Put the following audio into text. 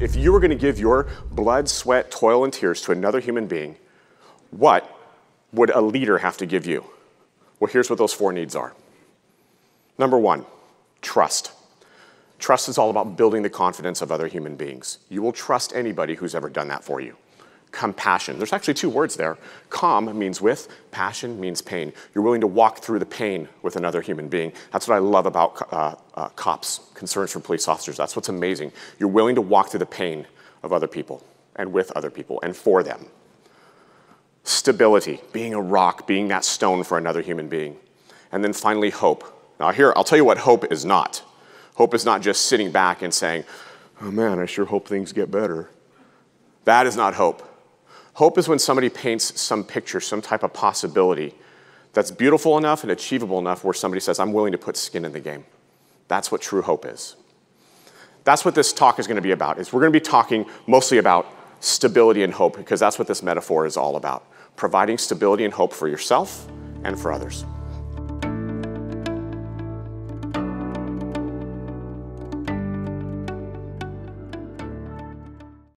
minds, if you were going to give your blood, sweat, toil, and tears to another human being, what would a leader have to give you? Well, here's what those four needs are. Number one, trust. Trust is all about building the confidence of other human beings. You will trust anybody who's ever done that for you compassion. There's actually two words there. Calm means with, passion means pain. You're willing to walk through the pain with another human being. That's what I love about uh, uh, cops, concerns from police officers. That's what's amazing. You're willing to walk through the pain of other people and with other people and for them. Stability, being a rock, being that stone for another human being. And then finally, hope. Now, here, I'll tell you what hope is not. Hope is not just sitting back and saying, oh man, I sure hope things get better. That is not hope. Hope is when somebody paints some picture, some type of possibility that's beautiful enough and achievable enough where somebody says, I'm willing to put skin in the game. That's what true hope is. That's what this talk is going to be about. Is we're going to be talking mostly about stability and hope because that's what this metaphor is all about. Providing stability and hope for yourself and for others.